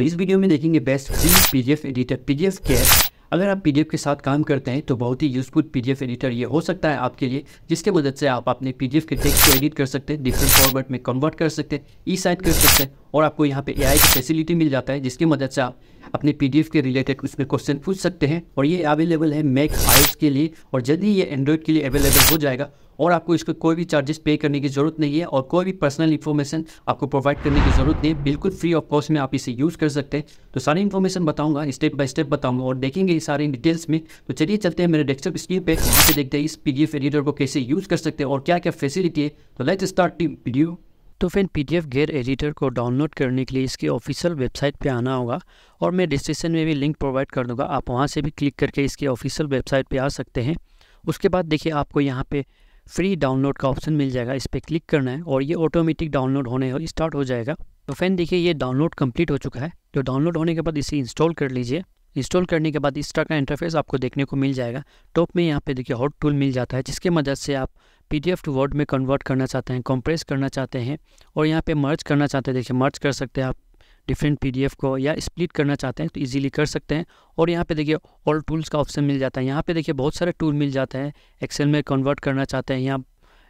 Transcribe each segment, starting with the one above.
तो इस वीडियो में देखेंगे best free PDF editor PDF कैश अगर आप पीडीएफ के साथ काम करते हैं तो बहुत ही यूजफुल पीडीएफ एडिटर ये हो सकता है आपके लिए जिसके मदद से आप अपने पीडीएफ के टेक्स्ट को एडिट कर सकते हैं डिफरेंट फॉर्मेट में कन्वर्ट कर सकते हैं ई साइड कर सकते हैं और आपको यहाँ पे एआई की फैसिलिटी मिल जाता है जिसकी मदद से आप अपने पीडीएफ के रिलेटेड उसमें क्वेश्चन पूछ सकते हैं और ये अवेलेबल है मैक आईस के लिए और जल्द ही ये एंड्रॉयड के लिए अवेलेबल हो जाएगा और आपको इसका कोई भी चार्जेस पे करने की ज़रूरत नहीं है और कोई भी पर्सनल इन्फॉर्मेशन आपको प्रोवाइड करने की ज़रूरत नहीं है बिल्कुल फ्री ऑफ कॉस्ट में आप इसे यूज़ कर सकते हैं तो सारी इन्फॉर्मेशन बताऊंगा स्टेप बाय स्टेप बताऊंगा और देखेंगे ये सारी डिटेल्स में तो चलिए चलते हैं मेरे डेस्कटॉप स्क्रीन पर देखते हैं इस पी एडिटर को कैसे यूज़ कर सकते हैं और क्या क्या फैसिलिटी है तो लेट स्टार्ट टी वीडियो तो फिर पीडीएफ गेयर एडिटर को डाउनलोड करने के लिए इसकी ऑफिशियल वेबसाइट पे आना होगा और मैं डिस्क्रिप्शन में भी लिंक प्रोवाइड कर दूंगा आप वहाँ से भी क्लिक करके इसकी ऑफिशियल वेबसाइट पे आ सकते हैं उसके बाद देखिए आपको यहाँ पे फ्री डाउनलोड का ऑप्शन मिल जाएगा इस पर क्लिक करना है और ये ऑटोमेटिक डाउनलोड होने हो, स्टार्ट हो जाएगा तो फैन देखिए ये डाउनलोड कंप्लीट हो चुका है तो डाउनलोड होने के बाद इसे इंस्टॉल कर लीजिए इंस्टॉल करने के बाद इस तरह का इंटरफेस आपको देखने को मिल जाएगा टॉप में यहाँ पे देखिए हॉट टूल मिल जाता है जिसके मदद से आप पीडीएफ टू वर्ड में कन्वर्ट करना चाहते हैं कंप्रेस करना चाहते हैं और यहाँ पे मर्ज करना चाहते हैं देखिए मर्ज कर सकते हैं आप डिफरेंट पीडीएफ को या स्प्लिट करना चाहते हैं तो इजीली कर सकते हैं और यहाँ पे देखिए ऑल टूल्स का ऑप्शन मिल जाता है यहाँ पे देखिए बहुत सारे टूल मिल जाते हैं एक्सेल में कन्वर्ट करना चाहते हैं यहाँ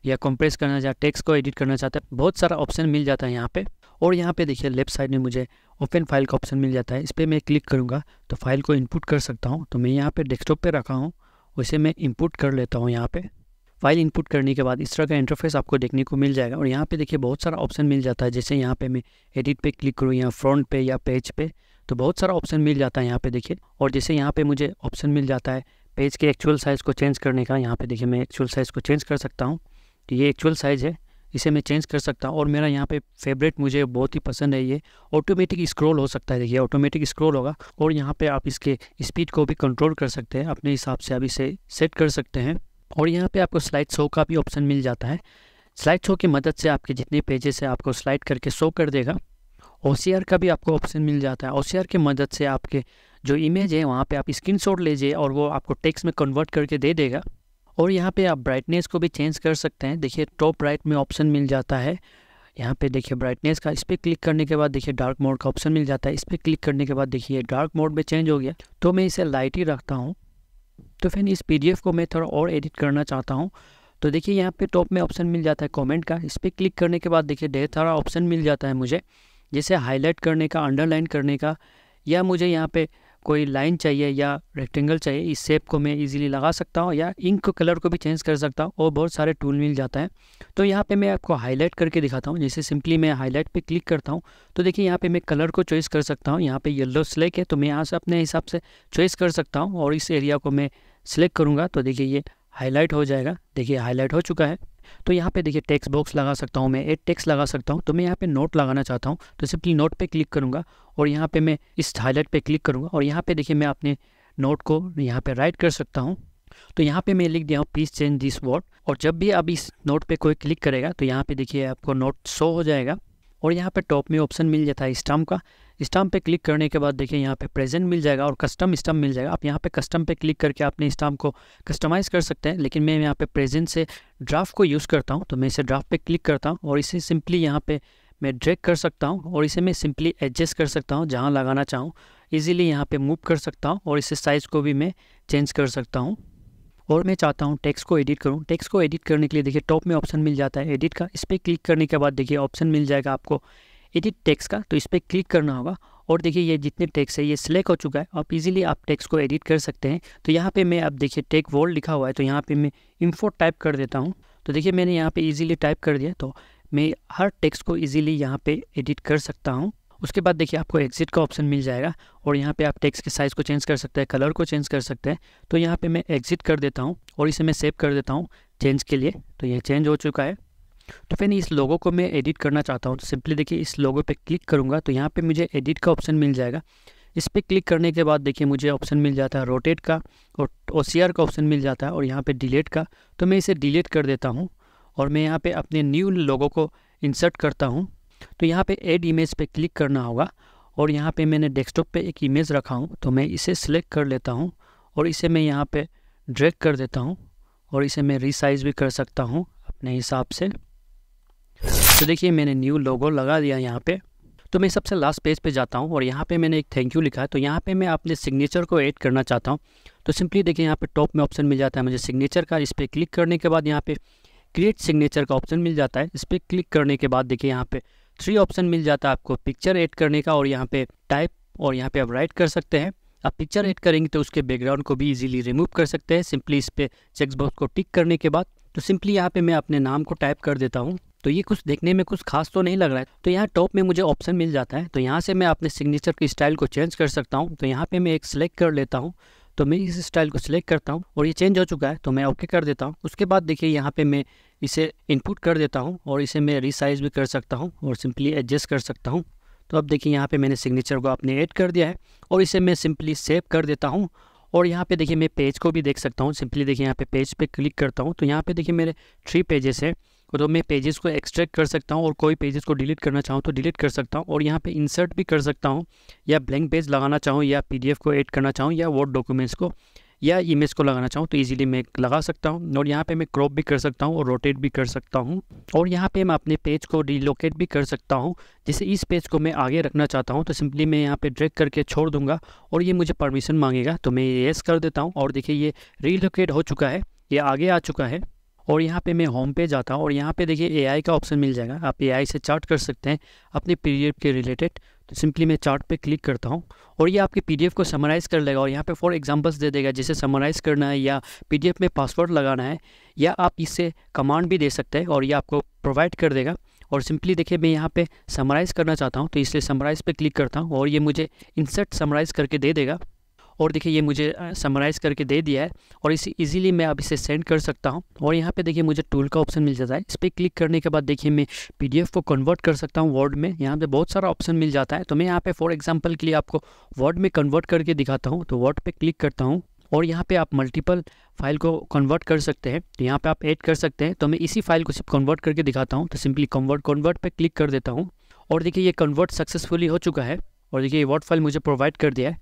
या कंप्रेस करना चाहते टेक्स को एडिट करना चाहते हैं बहुत सारा ऑप्शन मिल जाता है यहाँ पर और यहाँ पे देखिए लेफ्ट साइड में मुझे ओपन फाइल का ऑप्शन मिल जाता है इस पर मैं क्लिक करूँगा तो फाइल को इनपुट कर सकता हूँ तो मैं यहाँ पर डेस्कटॉप पर रखा हूँ उसे मैं इनपुट कर लेता हूँ यहाँ पर फाइल इनपुट करने के बाद इस तरह का इंटरफेस आपको देखने को मिल जाएगा और यहाँ पे देखिए बहुत सारा ऑप्शन मिल जाता है जैसे यहाँ पे मैं एडिट पे क्लिक करूँ या फ्रंट पे या पेज पे तो बहुत सारा ऑप्शन मिल जाता है यहाँ पे देखिए और जैसे यहाँ पे मुझे ऑप्शन मिल जाता है पेज के एक्चुअल साइज़ को चेंज करने का यहाँ पर देखिए मैं एक्चुअल साइज़ को चेंज कर सकता हूँ तो ये एक्चुअल साइज़ है इसे मैं चेंज कर सकता हूँ और मेरा यहाँ पे फेवरेट मुझे बहुत ही पसंद है ये ऑटोमेटिक स्क्रॉल हो सकता है देखिए ऑटोमेटिक स्क्रॉल होगा और यहाँ पे आप इसके स्पीड को भी कंट्रोल कर सकते हैं अपने हिसाब से आप इसे सेट कर सकते हैं और यहाँ पे आपको स्लाइड शो का भी ऑप्शन मिल जाता है स्लाइड शो की मदद से आपके जितने पेजेस है आपको स्लाइड करके शो कर देगा ओ का भी आपको ऑप्शन मिल जाता है ओ की मदद से आपके जो इमेज है वहाँ पे आप स्क्रीन शॉट लीजिए और वो आपको टेक्स्ट में कन्वर्ट करके दे देगा और यहाँ पे आप ब्राइटनेस को भी चेंज कर सकते हैं देखिए टॉप राइट में ऑप्शन मिल जाता है यहाँ पे देखिए ब्राइटनेस का इस पर क्लिक करने के बाद देखिए डार्क मोड का ऑप्शन मिल जाता है इस पर क्लिक करने के बाद देखिए डार्क मोड में चेंज हो गया तो मैं इसे लाइट ही रखता हूँ तो फिर इस पीडीएफ को मैं थोड़ा और एडिट करना चाहता हूँ तो देखिए यहाँ पे टॉप में ऑप्शन मिल जाता है कमेंट का इस पर क्लिक करने के बाद देखिए ढेर सारा ऑप्शन मिल जाता है मुझे जैसे हाईलाइट करने का अंडरलाइन करने का या मुझे यहाँ पे कोई लाइन चाहिए या रेक्टेंगल चाहिए इस शेप को मैं इजीली लगा सकता हूँ या इंक कलर को भी चेंज कर सकता हूँ और बहुत सारे टूल मिल जाता है तो यहाँ पे मैं आपको हाईलाइट करके दिखाता हूँ जैसे सिंपली मैं हाईलाइट पे क्लिक करता हूँ तो देखिए यहाँ पे मैं कलर को चॉइस कर सकता हूँ यहाँ पे येलो स्लेक है तो मैं यहाँ से अपने हिसाब से चॉइस कर सकता हूँ और इस एरिया को मैं सिलेक्ट करूँगा तो देखिए ये हाईलाइट हो जाएगा देखिए हाईलाइट हो चुका है तो यहाँ पे देखिए टेक्स्ट बॉक्स लगा सकता हूँ मैं एक टेक्स्ट लगा सकता हूँ तो मैं यहाँ पे नोट लगाना चाहता हूँ तो सिंपली नोट पे क्लिक करूँगा और यहाँ पे मैं इस हाईलाइट पे क्लिक करूँगा और यहाँ पे देखिए मैं अपने नोट को यहाँ पे राइट कर सकता हूँ तो यहाँ पे मैं लिख दिया हूँ प्लीज़ चेंज दिस वर्ड और जब भी आप इस नोट पर कोई क्लिक करेगा तो यहाँ पे देखिए आपको नोट शो हो जाएगा और यहाँ पर टॉप में ऑप्शन मिल जाता है स्टाम्प का स्टाम्प पे क्लिक करने के बाद देखिए यहाँ पे प्रेजेंट मिल जाएगा और कस्टम स्टाम्प मिल जाएगा आप यहाँ पे कस्टम पे क्लिक करके अपने स्टाम्प को कस्टमाइज़ कर सकते हैं लेकिन मैं यहाँ पे प्रेजेंट से ड्राफ्ट को यूज़ करता हूँ तो मैं इसे ड्राफ्ट पे क्लिक करता हूँ और इसे सिंपली यहाँ पे मैं ड्रैग कर सकता हूँ और इसे मैं सिंपली एडजस्ट कर सकता हूँ जहाँ लगाना चाहूँ ईजिली यहाँ पर मूव कर सकता हूँ और इसे साइज़ को भी मैं चेंज कर सकता हूँ और मैं चाहता हूँ टेक्स को एडिट करूँ टेक्स को एडिट करने के लिए देखिए टॉप में ऑप्शन मिल जाता है एडिट का इस पर क्लिक करने के बाद देखिए ऑप्शन मिल जाएगा आपको एडिट टैक्स का तो इस पर क्लिक करना होगा और देखिए ये जितने टेक्स है ये सिलेक्ट हो चुका है आप इजीली आप टेक्स को एडिट कर सकते हैं तो यहाँ पे मैं आप देखिए टेक वर्ल्ड लिखा हुआ है तो यहाँ पे मैं इन्फो टाइप कर देता हूँ तो देखिए मैंने यहाँ पे इजीली टाइप कर दिया तो मैं हर टेक्स को इजीली यहाँ पे एडिट कर सकता हूँ उसके बाद देखिए आपको एग्जिट का ऑप्शन मिल जाएगा और यहाँ पर आप टेक्स के साइज़ को चेंज कर सकते हैं कलर को चेंज कर सकते हैं तो यहाँ पर मैं एग्जिट कर देता हूँ और इसे मैं सेव कर देता हूँ चेंज के लिए तो ये चेंज हो चुका है तो फिर इस लोगो को मैं एडिट करना चाहता हूँ तो सिंपली देखिए इस लोगो पे क्लिक करूँगा तो यहाँ पे मुझे एडिट का ऑप्शन मिल जाएगा इस पर क्लिक करने के बाद देखिए मुझे ऑप्शन मिल जाता है रोटेट का और ओ का ऑप्शन मिल जाता है और यहाँ पर डिलीट का तो मैं इसे डिलीट कर देता हूँ और मैं यहाँ पर अपने न्यू लोगों को इंसर्ट करता हूँ तो यहाँ पर एड इमेज पर क्लिक करना होगा और यहाँ पे मैंने डेस्कटॉप पे एक इमेज रखा हूँ तो मैं इसे सिलेक्ट कर लेता हूँ और इसे मैं यहाँ पे ड्रैग कर देता हूँ और इसे मैं रिसाइज भी कर सकता हूँ अपने हिसाब से तो देखिए मैंने न्यू लोगो लगा दिया यहाँ पे तो मैं सबसे लास्ट पेज पे जाता हूँ और यहाँ पे मैंने एक थैंक यू लिखा है तो यहाँ पे मैं अपने सिग्नेचर को ऐड करना चाहता हूँ तो सिंपली देखिए यहाँ पे टॉप में ऑप्शन मिल जाता है मुझे सिग्नेचर का इस पर क्लिक करने के बाद यहाँ पे क्रिएट सिग्नेचर का ऑप्शन मिल जाता है इस पर क्लिक करने के बाद देखिए यहाँ पे थ्री ऑप्शन मिल जाता है आपको पिक्चर एड करने का और यहाँ पे टाइप और यहाँ पे आप राइट कर सकते हैं आप पिक्चर एड करेंगे तो उसके बैकग्राउंड को भी ईजिली रिमूव कर सकते हैं सिंपली इस पर चेकबॉक्स को टिक करने के बाद तो सिंपली यहाँ पे मैं अपने नाम को टाइप कर देता हूँ तो ये कुछ देखने में कुछ खास तो नहीं लग रहा है तो यहाँ टॉप में मुझे ऑप्शन मिल जाता है तो यहाँ से मैं अपने सिग्नेचर की स्टाइल को चेंज कर सकता हूँ तो यहाँ पे मैं एक सिलेक्ट कर लेता हूँ तो मैं इस स्टाइल को सिलेक्ट करता हूँ और ये चेंज हो चुका है तो मैं ओके कर देता हूँ उसके बाद देखिए यहाँ पर मैं इसे इनपुट कर देता हूँ और इसे मैं रिसाइज भी कर सकता हूँ और सिंपली एडजस्ट कर सकता हूँ तो अब देखिए यहाँ पर मैंने सिग्नेचर को आपने एड कर दिया है और इसे मैं सिंपली सेव कर देता हूँ और यहाँ पे देखिए मैं पेज को भी देख सकता हूँ सिंपली देखिए यहाँ पे पेज पे क्लिक करता हूँ तो यहाँ पे देखिए मेरे थ्री पेजेस हैं तो मैं पेजेस को एक्सट्रैक्ट कर सकता हूँ और कोई पेजेस को डिलीट करना चाहूँ तो डिलीट कर सकता हूँ और यहाँ पे इंसर्ट भी कर सकता हूँ या ब्लैंक पेज लगाना चाहूँ या पीडीएफ को ऐड करना चाहूँ या वर्ड डॉक्यूमेंट्स को या इमेज को लगाना चाहूँ तो इजीली मैं लगा सकता हूँ और यहाँ पर मैं क्रॉप भी कर सकता हूँ और रोटेट भी कर सकता हूँ और यहाँ पर मैं अपने पेज को रिलोकेट भी कर सकता हूँ जैसे इस पेज को मैं आगे रखना चाहता हूँ तो सिंपली मैं यहाँ पर ड्रैक करके छोड़ दूँगा और ये मुझे परमिशन मांगेगा तो मैं येस कर देता हूँ और देखिए ये रिलोकेट हो चुका है ये आगे आ चुका है और यहाँ पे मैं होम पे जाता हूँ और यहाँ पे देखिए एआई का ऑप्शन मिल जाएगा आप एआई से चार्ट कर सकते हैं अपने पीडीएफ के रिलेटेड तो सिंपली मैं चार्ट पे क्लिक करता हूँ और ये आपके पीडीएफ को समराइज़ कर लेगा और यहाँ पे फॉर एग्जांपल्स दे देगा जिसे समराइज़ करना है या पीडीएफ में पासवर्ड लगाना है या आप इससे कमांड भी दे सकते हैं और ये आपको प्रोवाइड कर देगा और सिंपली देखिए मैं यहाँ पे समराइज़ करना चाहता हूँ तो इसलिए समराइज़ पे क्लिक करता हूँ और ये मुझे इंसर्ट समराइज़ करके दे देगा और देखिए ये मुझे समराइज़ करके दे दिया है और इसे इजीली मैं अब इसे सेंड कर सकता हूँ और यहाँ पे देखिए मुझे टूल का ऑप्शन मिल जाता है इस पर क्लिक करने के बाद देखिए मैं पीडीएफ को कन्वर्ट कर सकता हूँ वर्ड में यहाँ पे बहुत सारा ऑप्शन मिल जाता है तो मैं यहाँ पे फॉर एग्जाम्पल के लिए आपको वर्ड में कन्वर्ट करके दिखाता हूँ तो वर्ड पर क्लिक करता हूँ और यहाँ पे आप मल्टीपल फाइल को कन्वर्ट कर सकते हैं तो यहाँ पे आप ऐड कर सकते हैं तो मैं इसी फाइल को सिर्फ कन्वर्ट करके दिखाता हूँ तो सिंपली कन्वर्ट कन्वर्ट पे क्लिक कर देता हूँ और देखिए ये कन्वर्ट सक्सेसफुली हो चुका है और देखिए ये वर्ड फाइल मुझे प्रोवाइड कर दिया है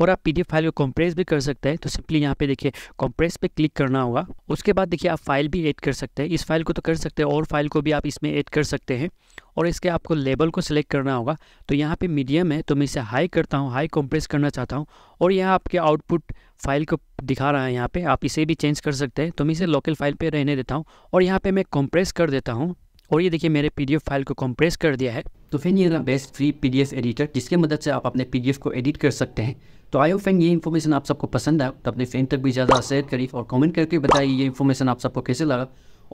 और आप पी फाइल को कंप्रेस भी कर सकते हैं तो सिंपली यहाँ पे देखिए कंप्रेस पे क्लिक करना होगा उसके बाद देखिए आप फाइल भी ऐड कर सकते हैं इस फाइल को तो कर सकते हैं और फाइल को भी आप इसमें ऐड कर सकते हैं और इसके आपको लेबल को सिलेक्ट करना होगा तो यहाँ पे मीडियम है तो मैं इसे हाई करता हूँ हाई कंप्रेस करना चाहता हूँ और यहाँ आपके आउटपुट फाइल को दिखा रहा है यहाँ पर आप इसे भी चेंज कर सकते हैं तो मैं इसे लोकल फाइल पर रहने देता हूँ और यहाँ पर मैं कंप्रेस कर देता हूँ और ये देखिए मेरे पी फाइल को कंप्रेस कर दिया है तो फैन ये बेस्ट फ्री पी एडिटर जिसके मदद से आप अपने पी को एडिट कर सकते हैं तो आई फैन ये इन्फॉर्मेशन आप सबको पसंद आए तो अपने फैन तक भी ज़्यादा शेयर करिए और कमेंट करके बताइए ये इन्फॉर्मेशन आप सबको कैसे लगा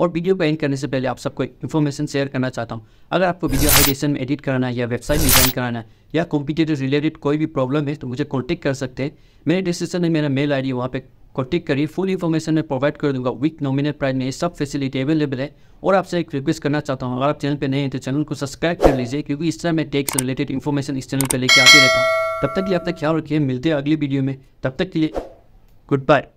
और वीडियो को एंड करने से पहले आप सबको इन्फॉर्मेशन शेयर करना चाहता हूँ अगर आपको वीडियो एडिशन में एडिट कराना है या वेबसाइट डिज़ाइन कराना है या कंप्यूटर रिलेटेड कोई भी प्रॉब्लम है तो मुझे कॉन्टेक्ट कर सकते हैं मेरे डिस्क्रिप्शन में मेरा मेल आई डी वहाँ पर को टिक करिए फुल इन्फॉर्मेशन में प्रोवाइड कर दूंगा वीक नॉमिनेट प्राइस में ये सब फैसिलिटी अवेलेबल है और आपसे एक रिक्वेस्ट करना चाहता हूँ अगर आप चैनल पर नए हैं तो चैनल को सब्सक्राइब कर लीजिए क्योंकि इस तरह मैं टेक्स रिलेटेड इन्फॉर्मेशन इस चैनल पर लेके आते रहता हूँ तब तक के लिए अपना ख्याल रखिए मिलते हैं अगली वीडियो में तब तक के लिए गुड बाय